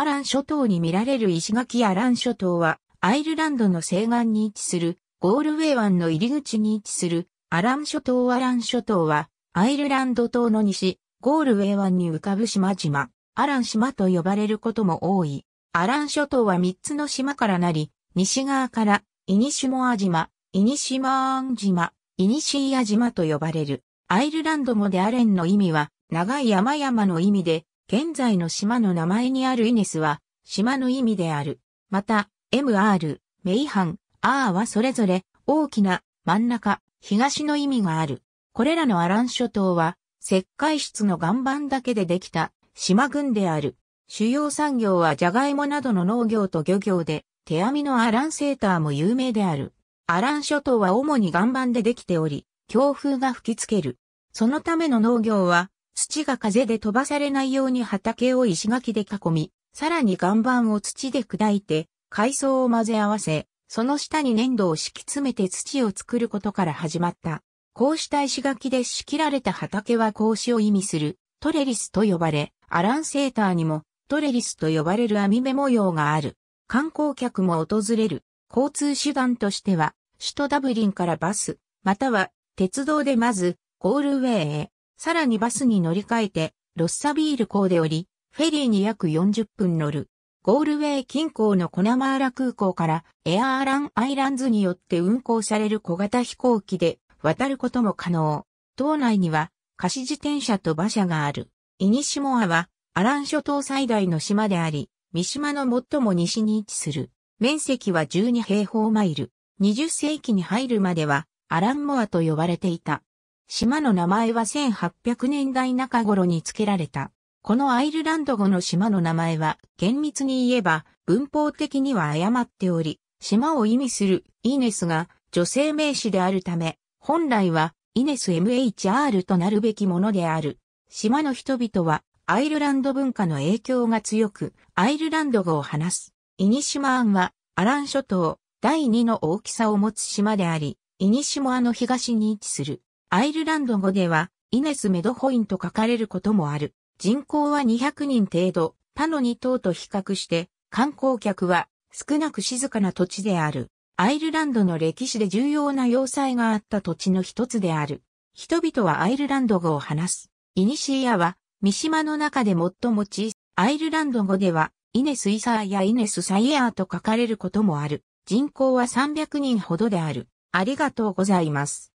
アラン諸島に見られる石垣アラン諸島は、アイルランドの西岸に位置する、ゴールウェイ湾の入り口に位置する、アラン諸島アラン諸島は、アイルランド島の西、ゴールウェイ湾に浮かぶ島々、アラン島と呼ばれることも多い。アラン諸島は3つの島からなり、西側から、イニシモア島、イニシマーン島、イニシーア島と呼ばれる。アイルランド語でアレンの意味は、長い山々の意味で、現在の島の名前にあるイネスは、島の意味である。また、MR、メイハン、R はそれぞれ、大きな、真ん中、東の意味がある。これらのアラン諸島は、石灰質の岩盤だけでできた、島群である。主要産業はジャガイモなどの農業と漁業で、手編みのアランセーターも有名である。アラン諸島は主に岩盤でできており、強風が吹きつける。そのための農業は、土が風で飛ばされないように畑を石垣で囲み、さらに岩盤を土で砕いて、海藻を混ぜ合わせ、その下に粘土を敷き詰めて土を作ることから始まった。こうした石垣で仕切られた畑は格子を意味するトレリスと呼ばれ、アランセーターにもトレリスと呼ばれる網目模様がある。観光客も訪れる。交通手段としては、首都ダブリンからバス、または鉄道でまずゴールウェイへ、さらにバスに乗り換えて、ロッサビール港で降り、フェリーに約40分乗る。ゴールウェイ近郊のコナマーラ空港からエアーランアイランズによって運航される小型飛行機で渡ることも可能。島内には貸し自転車と馬車がある。イニシモアはアラン諸島最大の島であり、三島の最も西に位置する。面積は12平方マイル。20世紀に入るまではアランモアと呼ばれていた。島の名前は1800年代中頃に付けられた。このアイルランド語の島の名前は厳密に言えば文法的には誤っており、島を意味するイネスが女性名詞であるため、本来はイネス MHR となるべきものである。島の人々はアイルランド文化の影響が強く、アイルランド語を話す。イニシマアンはアラン諸島第2の大きさを持つ島であり、イニシモアの東に位置する。アイルランド語では、イネス・メドホインと書かれることもある。人口は200人程度、他の2島と比較して、観光客は少なく静かな土地である。アイルランドの歴史で重要な要塞があった土地の一つである。人々はアイルランド語を話す。イニシアは、三島の中で最も小さい。アイルランド語では、イネス・イサーやイネス・サイエアと書かれることもある。人口は300人ほどである。ありがとうございます。